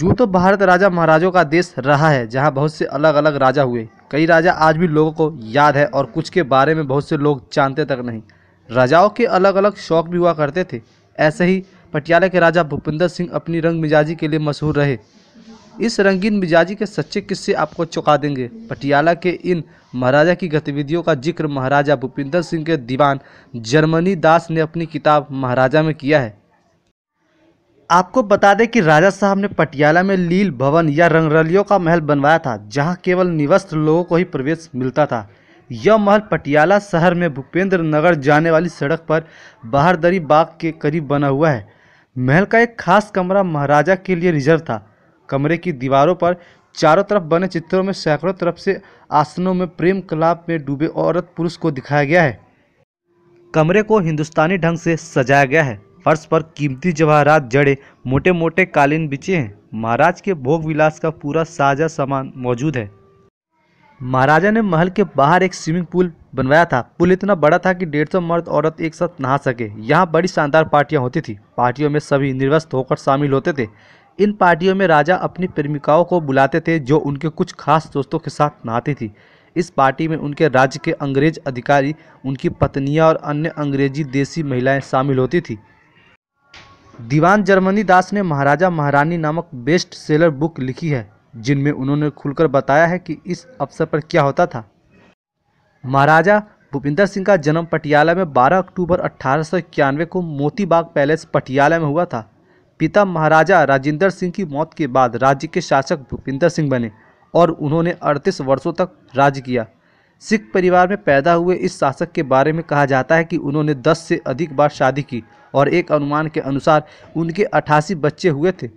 यूँ तो भारत राजा महाराजों का देश रहा है जहाँ बहुत से अलग अलग राजा हुए कई राजा आज भी लोगों को याद है और कुछ के बारे में बहुत से लोग जानते तक नहीं राजाओं के अलग अलग शौक भी हुआ करते थे ऐसे ही पटियाला के राजा भूपिंदर सिंह अपनी रंग मिजाजी के लिए मशहूर रहे इस रंगीन मिजाजी के सच्चे किस्से आपको चौंका देंगे पटियाला के इन महाराजा की गतिविधियों का जिक्र महाराजा भूपिंदर सिंह के दीवान जर्मनी दास ने अपनी किताब महाराजा में किया है आपको बता दें कि राजा साहब ने पटियाला में लील भवन या रंगरलियों का महल बनवाया था जहां केवल निवस्त्र लोगों को ही प्रवेश मिलता था यह महल पटियाला शहर में भूपेंद्र नगर जाने वाली सड़क पर बहारदरी बाग के करीब बना हुआ है महल का एक खास कमरा महाराजा के लिए रिजर्व था कमरे की दीवारों पर चारों तरफ बने चित्रों में सैकड़ों तरफ से आसनों में प्रेम कलाप में डूबे औरत पुरुष को दिखाया गया है कमरे को हिंदुस्तानी ढंग से सजाया गया है फर्श पर कीमती जवाहरात जड़े मोटे मोटे कालीन बिछे हैं महाराज के भोग विलास का पूरा साजा सामान मौजूद है महाराजा ने महल के बाहर एक स्विमिंग पूल बनवाया था पुल इतना बड़ा था कि डेढ़ सौ मर्द औरत एक साथ नहा सके यहाँ बड़ी शानदार पार्टियाँ होती थी पार्टियों में सभी निर्वस्त होकर शामिल होते थे इन पार्टियों में राजा अपनी प्रेमिकाओं को बुलाते थे जो उनके कुछ खास दोस्तों के साथ नहाती थी इस पार्टी में उनके राज्य के अंग्रेज अधिकारी उनकी पत्नियां और अन्य अंग्रेजी देसी महिलाएं शामिल होती थी दीवान जर्मनी दास ने महाराजा महारानी नामक बेस्ट सेलर बुक लिखी है जिनमें उन्होंने खुलकर बताया है कि इस अवसर पर क्या होता था महाराजा भूपिंदर सिंह का जन्म पटियाला में 12 अक्टूबर अट्ठारह को मोतीबाग पैलेस पटियाला में हुआ था पिता महाराजा राजेंद्र सिंह की मौत के बाद राज्य के शासक भूपिंदर सिंह बने और उन्होंने अड़तीस वर्षों तक राज किया सिख परिवार में पैदा हुए इस शासक के बारे में कहा जाता है कि उन्होंने 10 से अधिक बार शादी की और एक अनुमान के अनुसार उनके अठासी बच्चे हुए थे